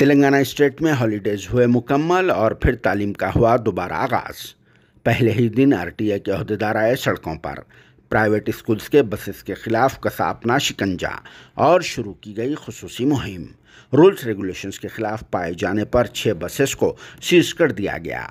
Telangana state में holidays हुए मुकम्मल और फिर तालीम का हुआ दोबारा आगाज़ पहले ही दिन आरटीए के अहदेदार आए सड़कों पर प्राइवेट स्कूल्स के बसेस के खिलाफ कसा अपना शिकंजा और शुरू की गई खसूसी मुहिम रूल्स रेगुलेशंस के खिलाफ पाए जाने पर छः बसेस को सीज कर दिया गया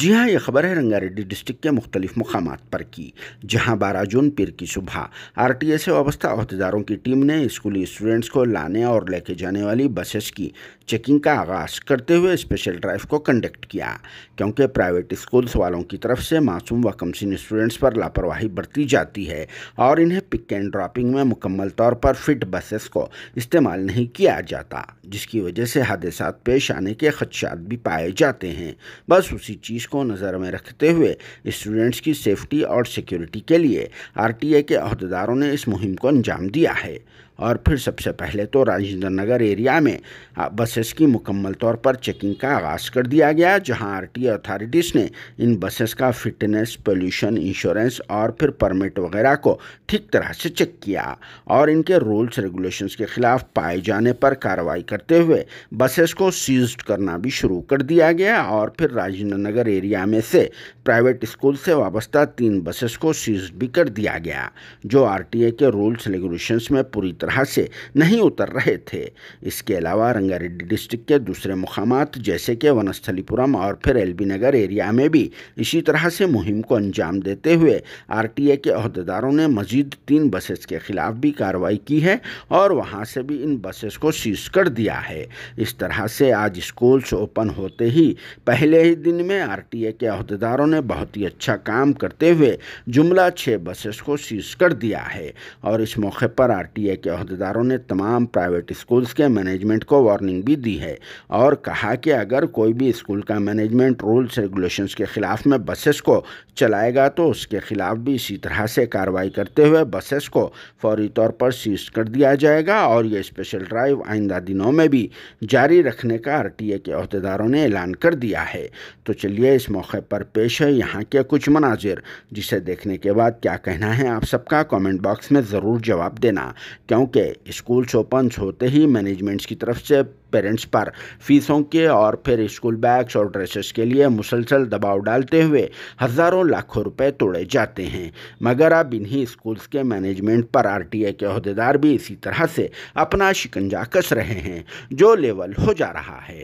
जी हाँ ये खबर है रंगारेड्डी डिस्ट्रिक्ट के मुख्तलिफ मकाम पर की जहाँ बारह जून पीर की सुबह आर टी ए से वाबस्ता अहदेदारों की टीम ने स्कूली स्टूडेंट्स को लाने और लेके जाने वाली बसेस की चेकिंग का आगाज़ करते हुए स्पेशल ड्राइव को कंडक्ट किया क्योंकि प्राइवेट स्कूल्स वालों की तरफ से मासूम व कमसिन स्टूडेंट्स पर लापरवाही बरती जाती है और इन्हें पिक एंड ड्रॉपिंग में मुकम्मल तौर पर फिट बसेस को इस्तेमाल नहीं किया जाता जिसकी वजह से हादसा पेश आने के खदशात भी पाए जाते हैं बस उसी चीज़ चैलेंज को नज़र में रखते हुए स्टूडेंट्स की सेफ्टी और सिक्योरिटी के लिए आरटीए के अहदेदारों ने इस मुहिम को अंजाम दिया है और फिर सबसे पहले तो राजेंद्र नगर एरिया में बसेस की मुकम्मल तौर पर चेकिंग का आगाज़ कर दिया गया जहां आरटीए अथॉरिटीज़ ने इन बसेस का फिटनेस पोल्यूशन इंश्योरेंस और फिर परमिट वगैरह को ठीक तरह से चेक किया और इनके रूल्स रेगुलेशंस के खिलाफ पाए जाने पर कार्रवाई करते हुए बसेस को सीज करना भी शुरू कर दिया गया और फिर राजेंद्र नगर एरिया में से प्राइवेट स्कूल से वाबस्ता तीन बसेस को सीज भी कर दिया गया जो आर के रूल्स रेगुलेशन में पूरी तरह तरह से नहीं उतर रहे थे इसके अलावा रंगारेड्डी डिस्ट्रिक्ट के दूसरे मुकाम जैसे कि वनस्थलीपुरम और फिर एलबी नगर एरिया में भी इसी तरह से मुहिम को अंजाम देते हुए आरटीए के अहदेदारों ने मजीद तीन बसेस के खिलाफ भी कार्रवाई की है और वहाँ से भी इन बसेस को सीज कर दिया है इस तरह से आज स्कूल्स ओपन होते ही पहले ही दिन में ए के अहदेदारों ने बहुत ही अच्छा काम करते हुए जुमला छः बसेस को सीज कर दिया है और इस मौके पर आरटीए के अहदेदारों ने तमाम प्राइवेट स्कूल्स के मैनेजमेंट को वार्निंग भी दी है और कहा कि अगर कोई भी स्कूल का मैनेजमेंट रूल्स रेगुलेशंस के ख़िलाफ़ में बसेस को चलाएगा तो उसके ख़िलाफ़ भी इसी तरह से कार्रवाई करते हुए बसेस को फौरी तौर पर सीज कर दिया जाएगा और यह स्पेशल ड्राइव आइंदा दिनों में भी जारी रखने का आर के अहदेदारों ने ऐलान कर दिया है तो चलिए इस मौके पर पेश है यहाँ के कुछ मनाजिर जिसे देखने के बाद क्या कहना है आप सबका कॉमेंट बॉक्स में ज़रूर जवाब देना क्योंकि गांव के स्कूल ओपन होते ही मैनेजमेंट्स की तरफ से पेरेंट्स पर फीसों के और फिर स्कूल बैग्स और ड्रेसेस के लिए मुसलसल दबाव डालते हुए हज़ारों लाखों रुपए तोड़े जाते हैं मगर अब इन्हीं स्कूल्स के मैनेजमेंट पर आरटीए के अहदेदार भी इसी तरह से अपना शिकंजा कस रहे हैं जो लेवल हो जा रहा है